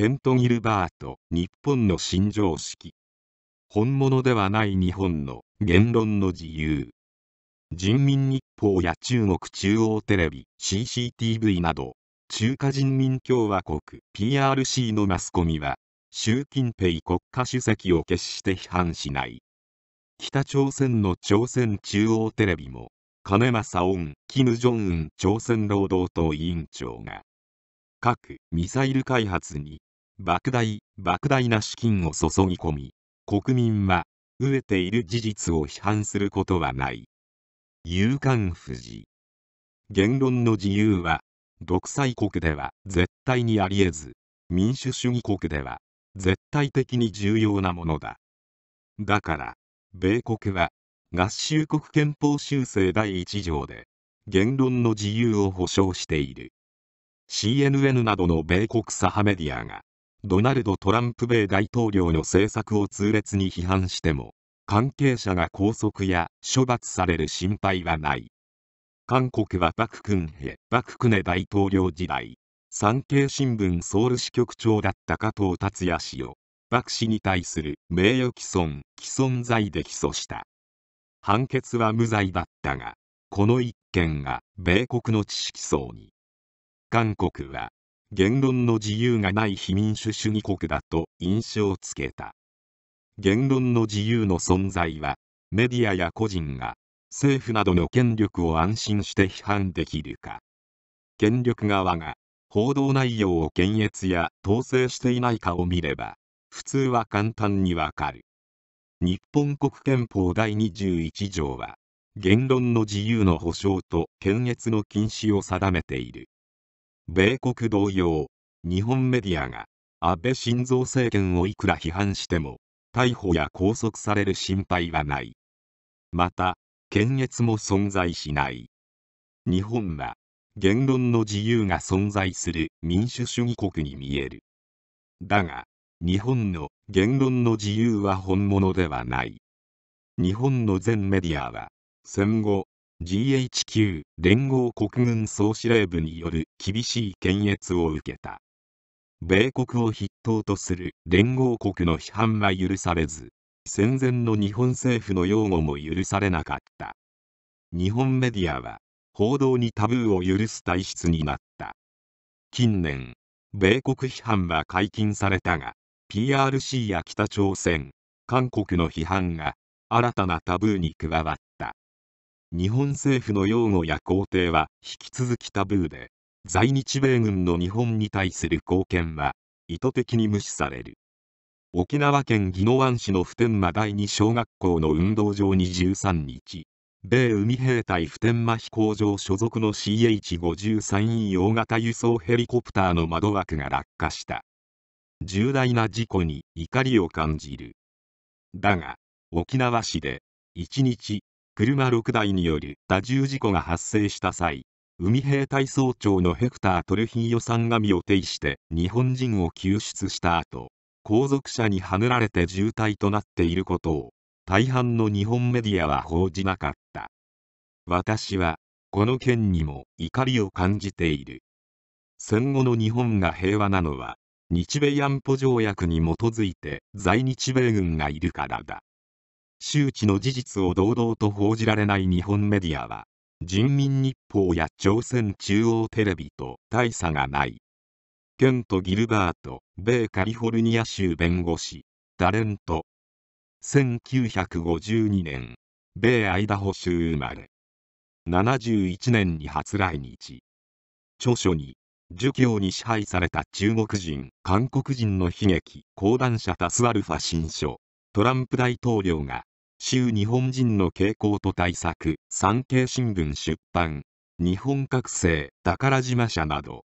ケント・ギルバート日本の新常識本物ではない日本の言論の自由人民日報や中国中央テレビ CCTV など中華人民共和国 PRC のマスコミは習近平国家主席を決して批判しない北朝鮮の朝鮮中央テレビも金正恩金正恩朝鮮労働党委員長が核・ミサイル開発に莫大、莫大な資金を注ぎ込み、国民は、飢えている事実を批判することはない。勇敢不士。言論の自由は、独裁国では絶対にあり得ず、民主主義国では絶対的に重要なものだ。だから、米国は、合衆国憲法修正第1条で、言論の自由を保障している。CNN などの米国左派メディアが、ドナルド・トランプ米大統領の政策を痛烈に批判しても、関係者が拘束や処罰される心配はない。韓国はパククンヘ、パククネ大統領時代、産経新聞ソウル支局長だった加藤達也氏を、パク氏に対する名誉毀損、毀損罪で起訴した。判決は無罪だったが、この一件が米国の知識層に。韓国は言論の自由がない非民主主義国だと印象つけた言論の自由の存在はメディアや個人が政府などの権力を安心して批判できるか権力側が報道内容を検閲や統制していないかを見れば普通は簡単にわかる日本国憲法第21条は言論の自由の保障と検閲の禁止を定めている米国同様日本メディアが安倍晋三政権をいくら批判しても逮捕や拘束される心配はないまた検閲も存在しない日本は言論の自由が存在する民主主義国に見えるだが日本の言論の自由は本物ではない日本の全メディアは戦後 GHQ 連合国軍総司令部による厳しい検閲を受けた米国を筆頭とする連合国の批判は許されず戦前の日本政府の擁護も許されなかった日本メディアは報道にタブーを許す体質になった近年米国批判は解禁されたが PRC や北朝鮮韓国の批判が新たなタブーに加わった日本政府の擁護や肯定は引き続きタブーで、在日米軍の日本に対する貢献は意図的に無視される。沖縄県宜野湾市の普天間第二小学校の運動場に13日、米海兵隊普天間飛行場所属の CH53E 大型輸送ヘリコプターの窓枠が落下した。重大な事故に怒りを感じる。だが、沖縄市で1日車6台による多重事故が発生した際、海兵隊総長のヘクター・トルヒーヨさんが身を呈して日本人を救出した後、後続車にはねられて重体となっていることを、大半の日本メディアは報じなかった。私は、この件にも怒りを感じている。戦後の日本が平和なのは、日米安保条約に基づいて在日米軍がいるからだ。周知の事実を堂々と報じられない日本メディアは人民日報や朝鮮中央テレビと大差がないケント・ギルバート米カリフォルニア州弁護士タレント1952年米アイダホ州生まれ71年に初来日著書に儒教に支配された中国人韓国人の悲劇講談社タスアルファ新書トランプ大統領が、州日本人の傾向と対策、産経新聞出版、日本覚醒、宝島社など、